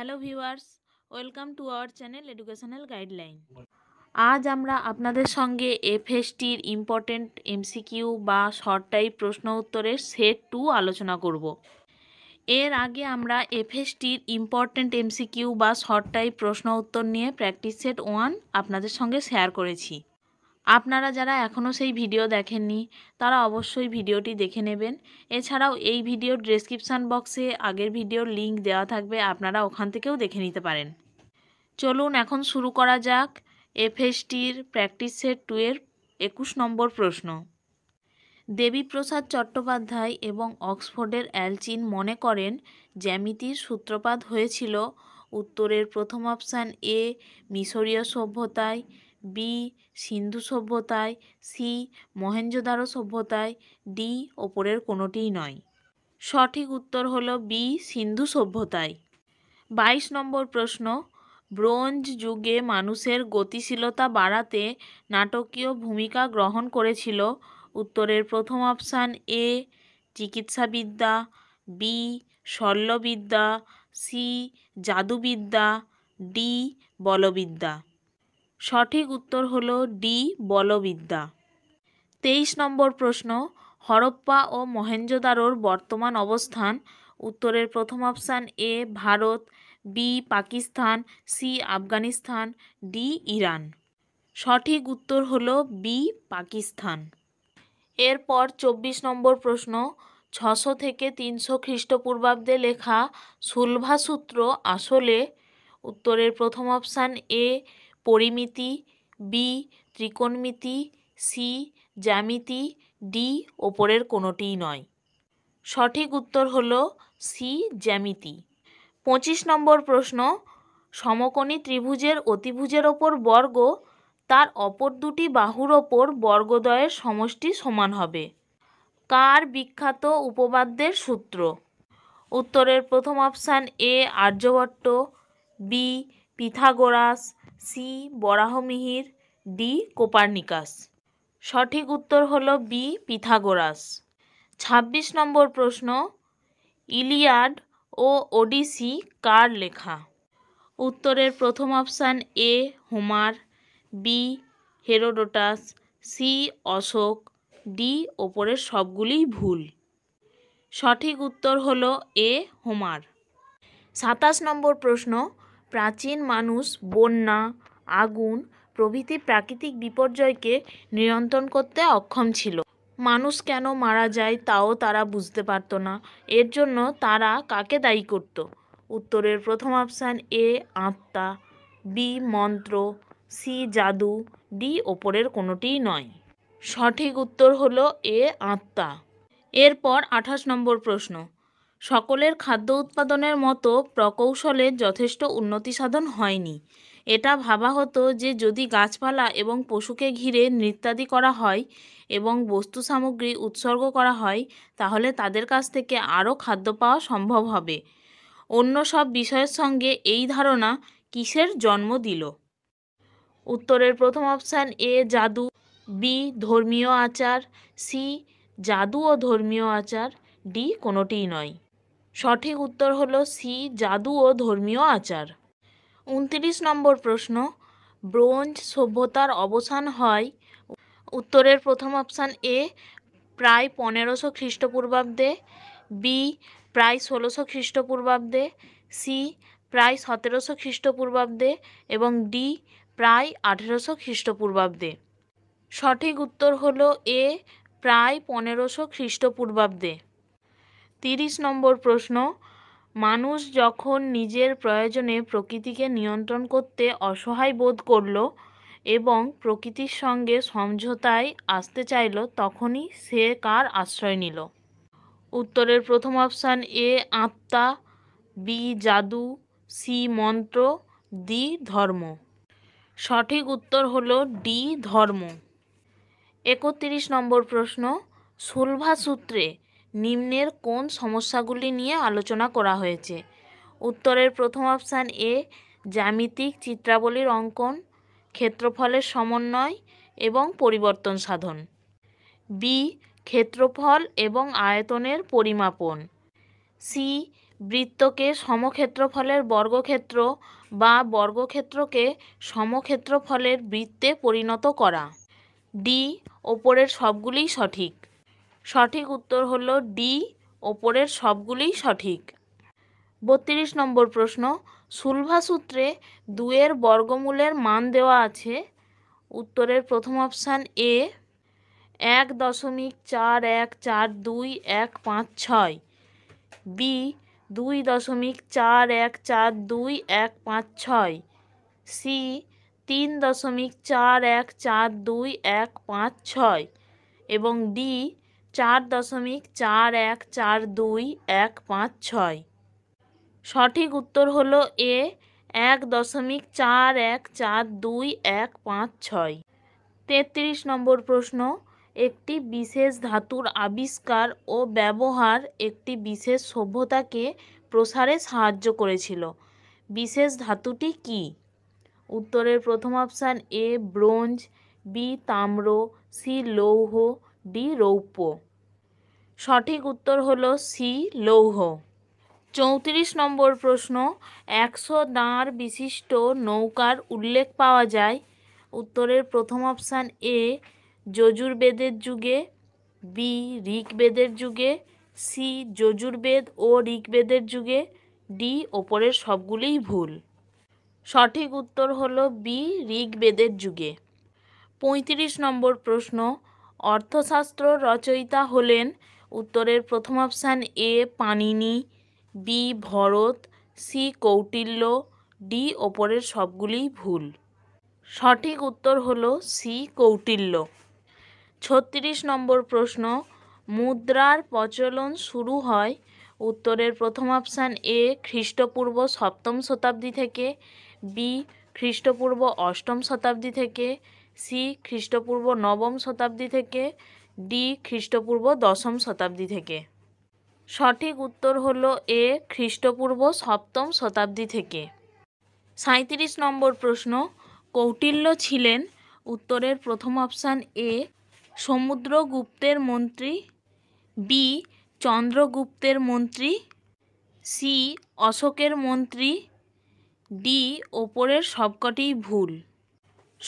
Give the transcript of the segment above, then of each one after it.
hello viewers welcome to our channel educational guideline আজ আমরা আপনাদের সঙ্গে এফএসটির ইম্পর্টেন্ট এমসিকিউ বা শর্ট টাইপ প্রশ্ন উত্তরের সেট টু আলোচনা করব এর আগে আমরা এফএসটির ইম্পর্টেন্ট এমসিকিউ বা শর্ট টাইপ প্রশ্ন উত্তর নিয়ে প্র্যাকটিস সেট ওয়ান আপনাদের সঙ্গে শেয়ার করেছি আপনারা যারা এখনও সেই ভিডিও দেখেননি তারা অবশ্যই ভিডিওটি দেখে নেবেন এছাড়াও এই ভিডিওর ডেসক্রিপশান বক্সে আগের ভিডিওর লিঙ্ক দেওয়া থাকবে আপনারা ওখান থেকেও দেখে নিতে পারেন চলুন এখন শুরু করা যাক এফএসটির প্র্যাকটিস সেট টু এর একুশ নম্বর প্রশ্ন দেবীপ্রসাদ চট্টোপাধ্যায় এবং অক্সফোর্ডের অ্যালচিন মনে করেন জ্যামিতির সূত্রপাত হয়েছিল উত্তরের প্রথম অপশান এ মিশরীয় সভ্যতায় বি সিন্ধু সভ্যতায় সি মহেঞ্জোদারো সভ্যতায় ডি ওপরের কোনোটিই নয় সঠিক উত্তর হল বি সিন্ধু সভ্যতায় বাইশ নম্বর প্রশ্ন ব্রোঞ্জ যুগে মানুষের গতিশীলতা বাড়াতে নাটকীয় ভূমিকা গ্রহণ করেছিল উত্তরের প্রথম অপশান এ চিকিৎসাবিদ্যা বি শল্যবিদ্যা সি জাদুবিদ্যা ডি বলবিদ্যা সঠিক উত্তর হল ডি বলবিদ্যা তেইশ নম্বর প্রশ্ন হরপ্পা ও মহেঞ্জোদারোর বর্তমান অবস্থান উত্তরের প্রথম option A Bharat B Pakistan C Afghanistan D Iran সঠিক উত্তর হল বি পাকিস্তান এরপর চব্বিশ নম্বর প্রশ্ন ছশো থেকে তিনশো খ্রিস্টপূর্বাব্দে লেখা সুলভাসূত্র আসলে উত্তরের প্রথম অপশান এ পরিমিতি বি ত্রিকোণমিতি সি জ্যামিতি ডি ওপরের কোনোটিই নয় সঠিক উত্তর হল সি জ্যামিতি পঁচিশ নম্বর প্রশ্ন সমকোণী ত্রিভুজের অতিভুজের ওপর বর্গ তার অপর দুটি বাহুর ওপর বর্গদয়ের সমষ্টি সমান হবে কার বিখ্যাত উপবাদ্যের সূত্র উত্তরের প্রথম option A Aryabhata B Pythagoras C Varahamihira D Copernicus সঠিক উত্তর হল বি পিথাগোরাস ২৬ নম্বর প্রশ্ন ইলিয়াড ও ওডিসি কার লেখা উত্তরের প্রথম option A Homer B Herodotus C Ashoka D ওপরের সবগুলিই ভুল সঠিক উত্তর হল এ হোমার সাতাশ নম্বর প্রশ্ন প্রাচীন মানুষ বন্যা আগুন প্রভৃতি প্রাকৃতিক বিপর্যয়কে নিয়ন্ত্রণ করতে অক্ষম ছিল মানুষ কেন মারা যায় তাও তারা বুঝতে পারত না এর জন্য তারা কাকে দায়ী করত উত্তরের প্রথম অপশান এ আত্মা বি মন্ত্র সি জাদু ডি ওপরের কোনোটিই নয় সঠিক উত্তর হলো এ আত্মা এরপর আঠাশ নম্বর প্রশ্ন সকলের খাদ্য উৎপাদনের মতো প্রকৌশলের যথেষ্ট উন্নতি সাধন হয়নি এটা ভাবা হতো যে যদি গাছপালা এবং পশুকে ঘিরে নৃত্যাদি করা হয় এবং বস্তু সামগ্রী উৎসর্গ করা হয় তাহলে তাদের কাছ থেকে আরও খাদ্য পাওয়া সম্ভব হবে অন্য সব বিষয়ের সঙ্গে এই ধারণা কিসের জন্ম দিল উত্তরের প্রথম অপশান এ জাদু বি ধর্মীয় আচার সি জাদু ও ধর্মীয় আচার ডি কোনোটিই নয় সঠিক উত্তর হল সি জাদু ও ধর্মীয় আচার উনত্রিশ নম্বর প্রশ্ন ব্রোঞ্জ সভ্যতার অবসান হয় উত্তরের প্রথম অপশান এ প্রায় পনেরোশো খ্রিস্টপূর্বাব্দে বি প্রায় ষোলোশো খ্রিস্টপূর্বাব্দে সি প্রায় সতেরোশো খ্রিস্টপূর্বাব্দে এবং ডি প্রায় আঠেরোশো খ্রিস্টপূর্বাব্দে সঠিক উত্তর হল এ প্রায় পনেরোশো খ্রিস্টপূর্বাব্দে তিরিশ নম্বর প্রশ্ন মানুষ যখন নিজের প্রয়োজনে প্রকৃতিকে নিয়ন্ত্রণ করতে অসহায় বোধ করল এবং প্রকৃতির সঙ্গে সমঝোতায় আসতে চাইল তখনই সে কার আশ্রয় নিল উত্তরের প্রথম অপশান এ আত্মা বি জাদু সি মন্ত্র দি ধর্ম সঠিক উত্তর হল ডি ধর্ম একত্রিশ নম্বর প্রশ্ন সুলভা সূত্রে নিম্নের কোন সমস্যাগুলি নিয়ে আলোচনা করা হয়েছে উত্তরের প্রথম অপশান এ জ্যামিতিক চিত্রাবলীর অঙ্কন ক্ষেত্রফলের সমন্বয় এবং পরিবর্তন সাধন বি ক্ষেত্রফল এবং আয়তনের পরিমাপন সি বৃত্তকে সমক্ষেত্রফলের বর্গক্ষেত্র বা বর্গক্ষেত্রকে সমক্ষেত্রফলের বৃত্তে পরিণত করা ডি ওপরের সবগুলিই সঠিক সঠিক উত্তর হল ডি ওপরের সবগুলিই সঠিক বত্রিশ নম্বর প্রশ্ন সুলভাসূত্রে দুয়ের বর্গমূলের মান দেওয়া আছে উত্তরের প্রথম অপশান এ এক দশমিক চার এক চার দুই এক পাঁচ ছয় বি দুই দশমিক চার এক চার দুই এক পাঁচ ছয় সি তিন দশমিক চার এক চার দুই এক পাঁচ ছয় এবং ডি চার দশমিক চার এক চার দুই এক পাঁচ ছয় সঠিক উত্তর হলো এ এক দশমিক চার এক চার দুই এক পাঁচ ছয় তেত্রিশ নম্বর প্রশ্ন একটি বিশেষ ধাতুর আবিষ্কার ও ব্যবহার একটি বিশেষ সভ্যতাকে প্রসারে সাহায্য করেছিল বিশেষ ধাতুটি কি উত্তরের প্রথম অপশান এ ব্রোঞ্জ বি তাম্র সি লৌহ ডি রৌপ্য সঠিক উত্তর হল সি লৌহ চৌত্রিশ নম্বর প্রশ্ন একশো দাঁড় বিশিষ্ট নৌকার উল্লেখ পাওয়া যায় উত্তরের প্রথম অপশান এ যজুর্বেদের যুগে বি ঋগ্বেদের যুগে সি যজুর্বেদ ও ঋগ্বেদের যুগে ডি ওপরের সবগুলিই ভুল সঠিক উত্তর হল বি ঋগ্বেদের যুগে পঁয়ত্রিশ নম্বর প্রশ্ন অর্থশাস্ত্র রচয়িতা হলেন উত্তরের প্রথম option A Panini B Bharata C Kautilya D ওপরের সবগুলিই ভুল সঠিক উত্তর হল সি কৌটিল্য ছত্রিশ নম্বর প্রশ্ন মুদ্রার প্রচলন শুরু হয় উত্তরের প্রথম অপশান এ খ্রিস্টপূর্ব সপ্তম শতাব্দী থেকে বি খ্রিস্টপূর্ব অষ্টম শতাব্দী থেকে সি খ্রিস্টপূর্ব নবম শতাব্দী থেকে ডি খ্রিস্টপূর্ব দশম শতাব্দী থেকে সঠিক উত্তর হল এ খ্রিস্টপূর্ব সপ্তম শতাব্দী থেকে সাঁত্রিশ নম্বর প্রশ্ন কৌটিল্য ছিলেন উত্তরের প্রথম অপশান এ সমুদ্রগুপ্তের মন্ত্রী বি চন্দ্রগুপ্তের মন্ত্রী সি অশোকের মন্ত্রী ডি ওপরের সবকটি ভুল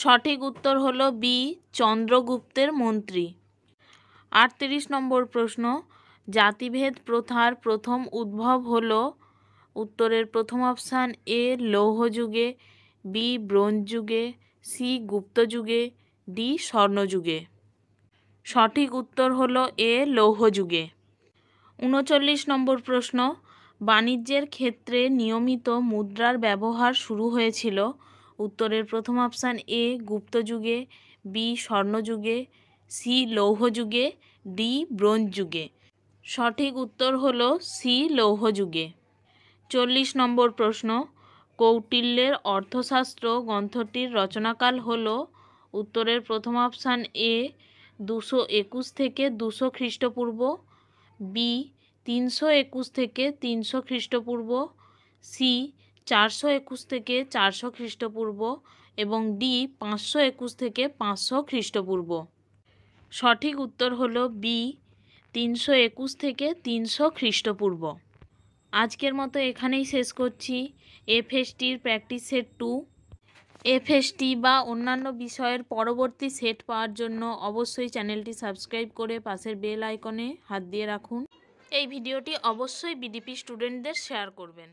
সঠিক উত্তর হল বি চন্দ্রগুপ্তের মন্ত্রী আটত্রিশ নম্বর প্রশ্ন জাতিভেদ প্রথার প্রথম উদ্ভব হল উত্তরের প্রথম অপশান এ লৌহ যুগে বি ব্রোঞ্জ যুগে সি গুপ্ত যুগে ডি স্বর্ণযুগে সঠিক উত্তর হল এ লৌহ যুগে উনচল্লিশ নম্বর প্রশ্ন বাণিজ্যের ক্ষেত্রে নিয়মিত মুদ্রার ব্যবহার শুরু হয়েছিল উত্তরের প্রথম অপশান এ গুপ্তযুগে বি স্বর্ণযুগে সি লৌহযুগে ডি ব্রোঞ্জ যুগে সঠিক উত্তর হল সি লৌহযুগে চল্লিশ নম্বর প্রশ্ন কৌটিল্যের অর্থশাস্ত্র গ্রন্থটির রচনাকাল হল উত্তরের প্রথম অপশান এ দুশো একুশ থেকে দুশো খ্রিস্টপূর্ব বি তিনশো একুশ থেকে তিনশো খ্রিস্টপূর্ব সি চারশো একুশ থেকে চারশো খ্রিস্টপূর্ব এবং ডি পাঁচশো একুশ থেকে পাঁচশো খ্রিস্টপূর্ব সঠিক উত্তর হল বি তিনশো একুশ থেকে তিনশো খ্রিস্টপূর্ব আজকের মতো এখানেই শেষ করছি এফএসটির প্র্যাকটিস সেট টু এফএসটি বা অন্যান্য বিষয়ের পরবর্তী সেট পাওয়ার জন্য অবশ্যই চ্যানেলটি সাবস্ক্রাইব করে পাশের বেল আইকনে হাত দিয়ে রাখুন এই ভিডিওটি অবশ্যই বিডিপি স্টুডেন্টদের শেয়ার করবেন